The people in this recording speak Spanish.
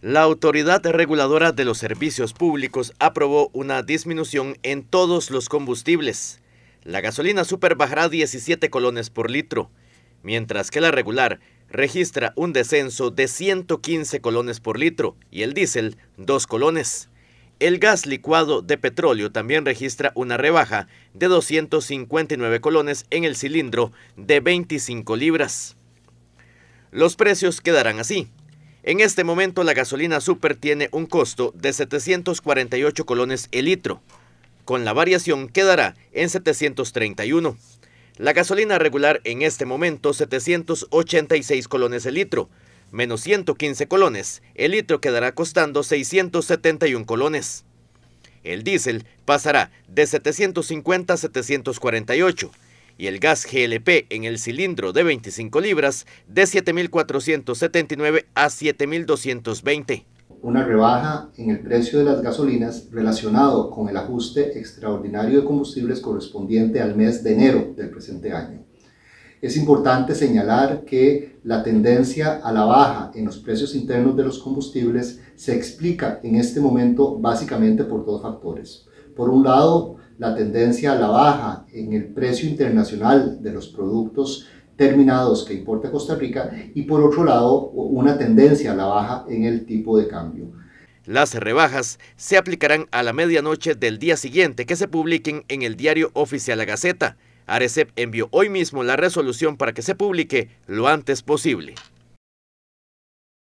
La Autoridad Reguladora de los Servicios Públicos aprobó una disminución en todos los combustibles. La gasolina super bajará 17 colones por litro, mientras que la regular registra un descenso de 115 colones por litro y el diésel 2 colones. El gas licuado de petróleo también registra una rebaja de 259 colones en el cilindro de 25 libras. Los precios quedarán así. En este momento la gasolina super tiene un costo de 748 colones el litro. Con la variación quedará en 731. La gasolina regular en este momento 786 colones el litro. Menos 115 colones, el litro quedará costando 671 colones. El diésel pasará de 750 a 748 y el gas GLP en el cilindro de 25 libras de 7.479 a 7.220. Una rebaja en el precio de las gasolinas relacionado con el ajuste extraordinario de combustibles correspondiente al mes de enero del presente año. Es importante señalar que la tendencia a la baja en los precios internos de los combustibles se explica en este momento básicamente por dos factores por un lado, la tendencia a la baja en el precio internacional de los productos terminados que importa Costa Rica y por otro lado una tendencia a la baja en el tipo de cambio. Las rebajas se aplicarán a la medianoche del día siguiente que se publiquen en el diario oficial La Gaceta. Arecep envió hoy mismo la resolución para que se publique lo antes posible.